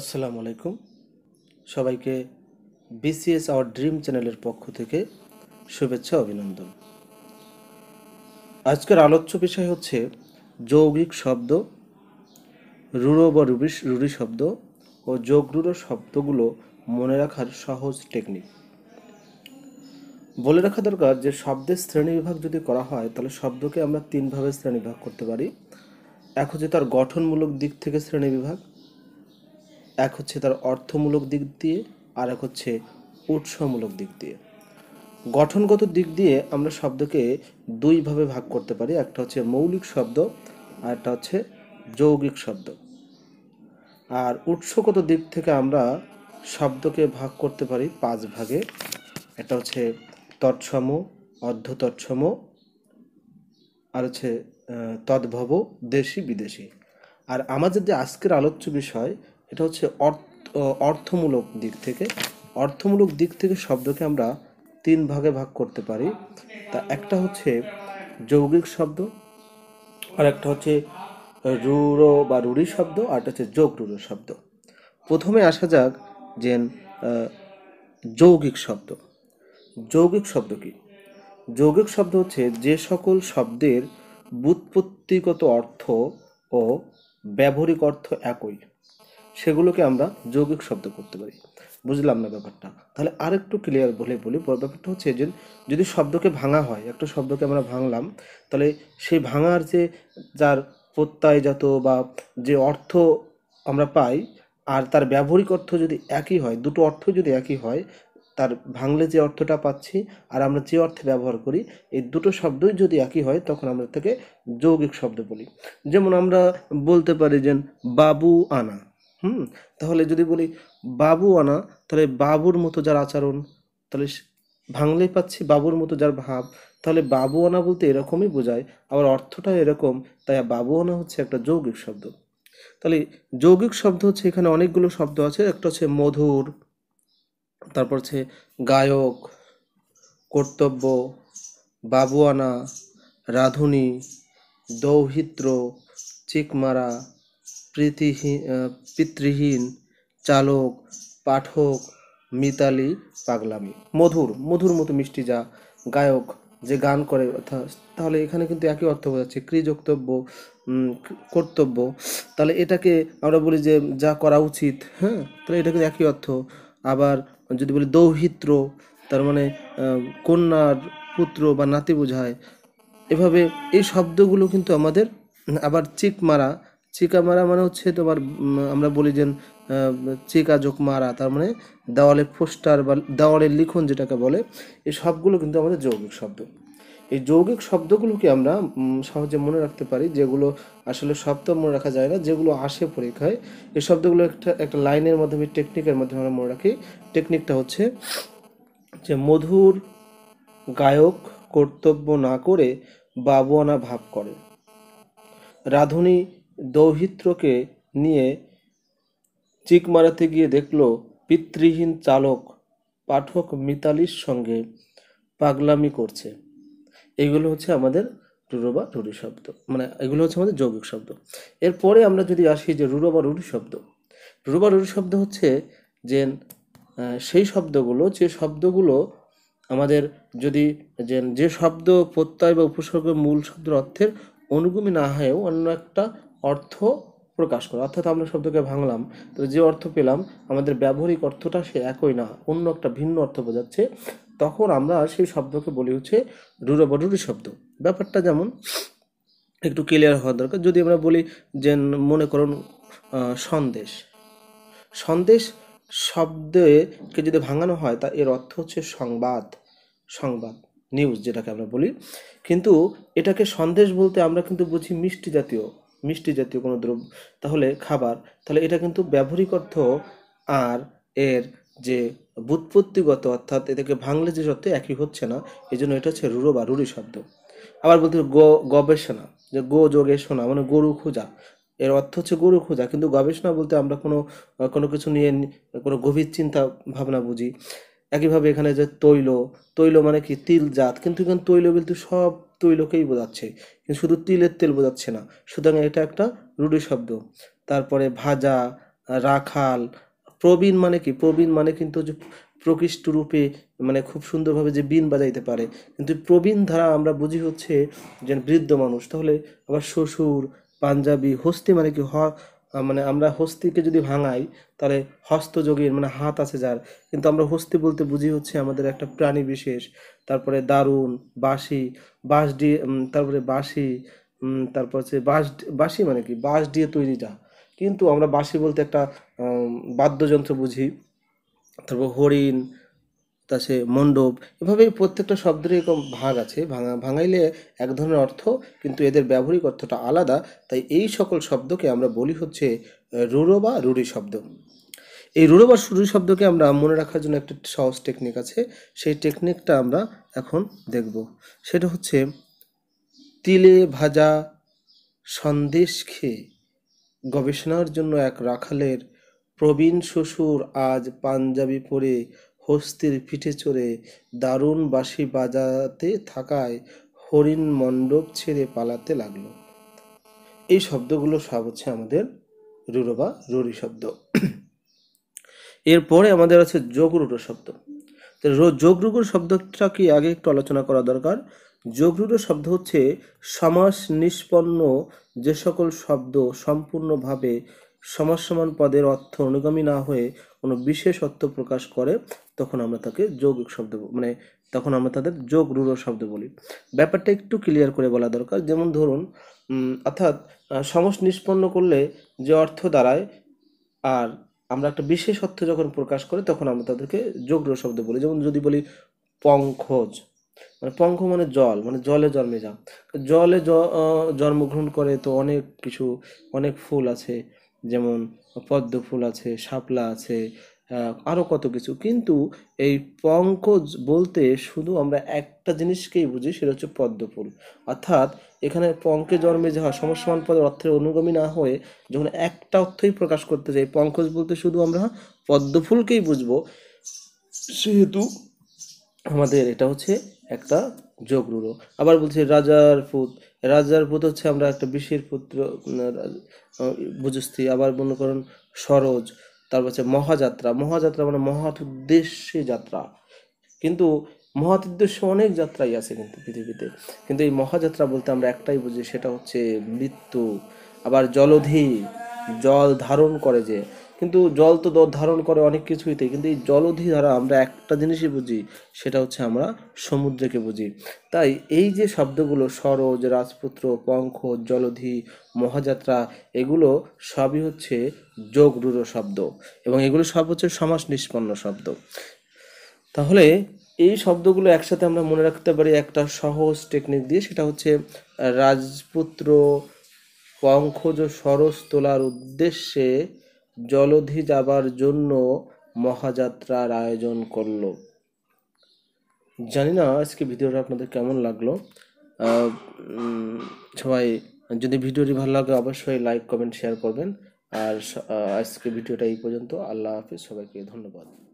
আসসালামু আলাইকুম সবাইকে বিসিএস আওয়ার ড্রিম চ্যানেলের পক্ষ থেকে শুভেচ্ছা অভিনন্দন আজকের আলোচ্য বিষয় হচ্ছে যৌগিক শব্দ রুড়ো বা রুবিশ রুড়ি শব্দ ও যোগরুড়ো শব্দগুলো মনে রাখার সহজ টেকনিক বলে রাখা দরকার যে শব্দের শ্রেণীবিভাগ যদি করা হয় তাহলে শব্দকে আমরা তিনভাবে শ্রেণীবিভাগ করতে পারি এক হচ্ছে তার গঠনমূলক দিক থেকে শ্রেণীবিভাগ এক হচ্ছে তার অর্থমূলক দিক দিয়ে আর এক হচ্ছে উৎসমূলক দিক দিয়ে গঠনগত দিক দিয়ে আমরা শব্দকে দুইভাবে ভাগ করতে পারি একটা হচ্ছে মৌলিক শব্দ আর একটা হচ্ছে যৌগিক শব্দ আর উৎসগত দিক থেকে আমরা শব্দকে ভাগ করতে পারি পাঁচ ভাগে একটা হচ্ছে তৎসম অর্ধতৎসম আর হচ্ছে তদ্ভব দেশি বিদেশি আর আমাদের যে আজকের আলোচ্য বিষয় এটা হচ্ছে অর্থমূলক দিক থেকে অর্থমূলক দিক থেকে শব্দকে আমরা তিন ভাগে ভাগ করতে পারি তা একটা হচ্ছে যৌগিক শব্দ আর একটা হচ্ছে রুড়ো বা রুড়ি শব্দ আর একটা হচ্ছে যোগ রুড়ো শব্দ প্রথমে আসা যাক যে যৌগিক শব্দ যৌগিক শব্দ কি যৌগিক শব্দ হচ্ছে যে সকল শব্দের বুৎপত্তিগত অর্থ ও ব্যবহারিক অর্থ একই সেগুলোকে আমরা যৌগিক শব্দ করতে পারি বুঝলাম না ব্যাপারটা তাহলে আরেকটু ক্লিয়ার বলে বলি ব্যাপারটা হচ্ছে যে যদি শব্দকে ভাঙা হয় একটা শব্দকে আমরা ভাঙলাম তাহলে সেই ভাঙার যে যার প্রত্যয়জাত বা যে অর্থ আমরা পাই আর তার ব্যবহারিক অর্থ যদি একই হয় দুটো অর্থ যদি একই হয় তার ভাঙলে যে অর্থটা পাচ্ছি আর আমরা যে অর্থে ব্যবহার করি এই দুটো শব্দই যদি একই হয় তখন আমরা তাকে যৌগিক শব্দ বলি যেমন আমরা বলতে পারি যে বাবু আনা হুম তাহলে যদি বলি বাবু আনা তাহলে বাবুর মতো যার আচরণ তাহলে ভাঙলেই পাচ্ছি বাবুর মতো যার ভাব তাহলে বাবু আনা বলতে এরকমই বোঝায় আবার অর্থটা এরকম তাই বাবু আনা হচ্ছে একটা যৌগিক শব্দ তাহলে যৌগিক শব্দ হচ্ছে এখানে অনেকগুলো শব্দ আছে একটা হচ্ছে মধুর তারপর হচ্ছে গায়ক কর্তব্য বাবুয়ানা রাধুনী দৌহিত্র চিকমারা প্রীতিহীন পিতৃহীন চালক পাঠক মিতালি পাগলামি মধুর মধুর মতো মিষ্টি যা গায়ক যে গান করে অর্থাৎ তাহলে এখানে কিন্তু একই অর্থ বোঝাচ্ছে কৃযক্তব্য কর্তব্য তাহলে এটাকে আমরা বলি যে যা করা উচিত হ্যাঁ তাহলে এটা কিন্তু একই অর্থ আবার যদি বলি দৌহিত্র তার মানে কন্যার পুত্র বা নাতি বোঝায় এভাবে এই শব্দগুলো কিন্তু আমাদের আবার চিকমারা মারা চিকা মারা মানে হচ্ছে তোমার আমরা বলি যে চিকা যোগ মারা তার মানে দেওয়ালে পোস্টার বা দেওয়ালের লিখন যেটাকে বলে এই সবগুলো কিন্তু আমাদের যৌগিক শব্দ এই যৌগিক শব্দগুলোকে আমরা সহজে মনে রাখতে পারি যেগুলো আসলে শব্দ মনে রাখা যায় না যেগুলো আসে পরীক্ষায় এই শব্দগুলো একটা একটা লাইনের মাধ্যমে টেকনিকের মাধ্যমে আমরা মনে রাখি টেকনিকটা হচ্ছে যে মধুর গায়ক কর্তব্য না করে বাবুয়ানা ভাব করে রাধুনী দৌহিত্রকে নিয়ে চিক মারাতে গিয়ে দেখল পিতৃহীন চালক পাঠক মিতালির সঙ্গে পাগলামি করছে এগুলো হচ্ছে আমাদের রুরো বা রুড়ি শব্দ মানে এগুলো হচ্ছে আমাদের যৌগিক শব্দ এরপরে আমরা যদি আসি যে রুরো বা রুড়ি শব্দ রুরো বা রুড়ি শব্দ হচ্ছে যে সেই শব্দগুলো যে শব্দগুলো আমাদের যদি যে যে শব্দ প্রত্যয় বা উপসর্গ মূল শব্দের অর্থের অনুগমী না হয়েও অন্য একটা অর্থ প্রকাশ করে অর্থাৎ আমরা শব্দকে ভাঙলাম তো যে অর্থ পেলাম আমাদের ব্যবহারিক অর্থটা সে একই না অন্য একটা ভিন্ন অর্থ বোঝাচ্ছে তখন আমরা সেই শব্দকে বলি হচ্ছে রুড়াবরুরি শব্দ ব্যাপারটা যেমন একটু ক্লিয়ার হওয়া দরকার যদি আমরা বলি যে মনে করুন সন্দেশ সন্দেশ শব্দকে যদি ভাঙানো হয় তা এর অর্থ হচ্ছে সংবাদ সংবাদ নিউজ যেটাকে আমরা বলি কিন্তু এটাকে সন্দেশ বলতে আমরা কিন্তু বুঝি মিষ্টি জাতীয় মিষ্টি জাতীয় কোনো দ্রব্য তাহলে খাবার তাহলে এটা কিন্তু ব্যবহারিক অর্থ আর এর যে বুৎপত্তিগত অর্থাৎ এটাকে ভাঙলে যে সত্যি একই হচ্ছে না এই জন্য এটা হচ্ছে রুড়ো বা রুড়ি শব্দ আবার বলতে গো গবেষণা যে গো যোগেশনা মানে গরু খোঁজা এর অর্থ হচ্ছে গরু খোঁজা কিন্তু গবেষণা বলতে আমরা কোনো কোনো কিছু নিয়ে কোনো গভীর চিন্তা ভাবনা বুঝি একইভাবে এখানে যে তৈল তৈল মানে কি তিল জাত কিন্তু এখানে তৈল কিন্তু সব তৈলকেই বোঝাচ্ছে কিন্তু শুধু তিলের তেল বোঝাচ্ছে না সুতরাং এটা একটা রুডি শব্দ তারপরে ভাজা রাখাল প্রবীণ মানে কি প্রবীণ মানে কিন্তু যে প্রকৃষ্ট রূপে মানে খুব সুন্দরভাবে যে বিন বাজাইতে পারে কিন্তু প্রবীণ ধারা আমরা বুঝি হচ্ছে যে বৃদ্ধ মানুষ তাহলে আবার শ্বশুর পাঞ্জাবি হস্তি মানে কি হ মানে আমরা হস্তিকে যদি ভাঙাই তাহলে হস্তযোগীর মানে হাত আছে যার কিন্তু আমরা হস্তি বলতে বুঝি হচ্ছে আমাদের একটা প্রাণী বিশেষ তারপরে দারুণ বাঁশি বাঁশ দিয়ে তারপরে বাঁশি তারপর হচ্ছে বাঁশ বাঁশি মানে কি বাঁশ দিয়ে তৈরিটা কিন্তু আমরা বাঁশি বলতে একটা বাদ্যযন্ত্র বুঝি তারপর হরিণ তা সে মণ্ডপ এভাবেই প্রত্যেকটা শব্দের এরকম ভাগ আছে ভাঙা ভাঙাইলে এক ধরনের অর্থ কিন্তু এদের ব্যবহারিক অর্থটা আলাদা তাই এই সকল শব্দকে আমরা বলি হচ্ছে রুড়ো বা রুড়ি শব্দ এই রুড়ো বা রুড়ি শব্দকে আমরা মনে রাখার জন্য একটা সহজ টেকনিক আছে সেই টেকনিকটা আমরা এখন দেখব সেটা হচ্ছে তিলে ভাজা সন্দেশ খেয়ে গবেষণার জন্য এক রাখালের প্রবীণ শ্বশুর আজ পাঞ্জাবি পরে হস্তির পিঠে চড়ে দারুণ বাসি বাজাতে থাকায় হরিণ মণ্ডপ ছেড়ে পালাতে লাগলো এই শব্দগুলো সব হচ্ছে আমাদের রুরো বা রুরি শব্দ এরপরে আমাদের আছে যোগরুটো শব্দ যোগরুগোর শব্দটা কি আগে একটু আলোচনা করা দরকার যোগরুটো শব্দ হচ্ছে সমাস নিষ্পন্ন যে সকল শব্দ সম্পূর্ণভাবে সমসমান পদের অর্থ অনুগামী না হয়ে কোনো বিশেষ অর্থ প্রকাশ করে তখন আমরা তাকে যোগ শব্দ মানে তখন আমরা তাদের যোগ রূঢ় শব্দ বলি ব্যাপারটা একটু ক্লিয়ার করে বলা দরকার যেমন ধরুন অর্থাৎ সমস নিষ্পন্ন করলে যে অর্থ দাঁড়ায় আর আমরা একটা বিশেষ অর্থ যখন প্রকাশ করে তখন আমরা তাদেরকে যোগ রূঢ় শব্দ বলি যেমন যদি বলি পঙ্খজ মানে পঙ্খ মানে জল মানে জলে জন্মে যা জলে জন্মগ্রহণ করে তো অনেক কিছু অনেক ফুল আছে যেমন পদ্ম ফুল আছে শাপলা আছে আরও কত কিছু কিন্তু এই পঙ্কজ বলতে শুধু আমরা একটা জিনিসকেই বুঝি সেটা হচ্ছে পদ্মফুল অর্থাৎ এখানে পঙ্কে জন্মে যাওয়া সমসমান পদ অর্থের অনুগমী না হয়ে যখন একটা অর্থই প্রকাশ করতে চাই পঙ্কজ বলতে শুধু আমরা পদ্মফুলকেই বুঝব সেহেতু আমাদের এটা হচ্ছে একটা যোগ আবার বলছি রাজার ফুল রাজার পুত হচ্ছে আমরা একটা বিষের পুত্র বুঝস্থি আবার মনে করেন সরোজ তারপর হচ্ছে মহাযাত্রা মহাযাত্রা মানে মহৎ উদ্দেশ্যে যাত্রা কিন্তু মহৎ উদ্দেশ্য অনেক যাত্রাই আছে কিন্তু পৃথিবীতে কিন্তু এই মহাযাত্রা বলতে আমরা একটাই বুঝি সেটা হচ্ছে মৃত্যু আবার জলধি জল ধারণ করে যে কিন্তু জল তো ধারণ করে অনেক কিছুইতে কিন্তু এই জলধি দ্বারা আমরা একটা জিনিসই বুঝি সেটা হচ্ছে আমরা সমুদ্রকে বুঝি তাই এই যে শব্দগুলো সরোজ রাজপুত্র পঙ্খ জলধি মহাযাত্রা এগুলো সবই হচ্ছে যোগরূঢ় শব্দ এবং এগুলো সব হচ্ছে সমাস নিষ্পন্ন শব্দ তাহলে এই শব্দগুলো একসাথে আমরা মনে রাখতে পারি একটা সহজ টেকনিক দিয়ে সেটা হচ্ছে রাজপুত্র পঙ্খজ সরস তোলার উদ্দেশ্যে জলধি যাবার জন্য মহাযাত্রার আয়োজন করলো জানি না আজকে ভিডিওটা আপনাদের কেমন লাগলো সবাই যদি ভিডিওটি ভালো লাগে অবশ্যই লাইক কমেন্ট শেয়ার করবেন আর আজকে ভিডিওটা এই পর্যন্ত আল্লাহ হাফিজ সবাইকে ধন্যবাদ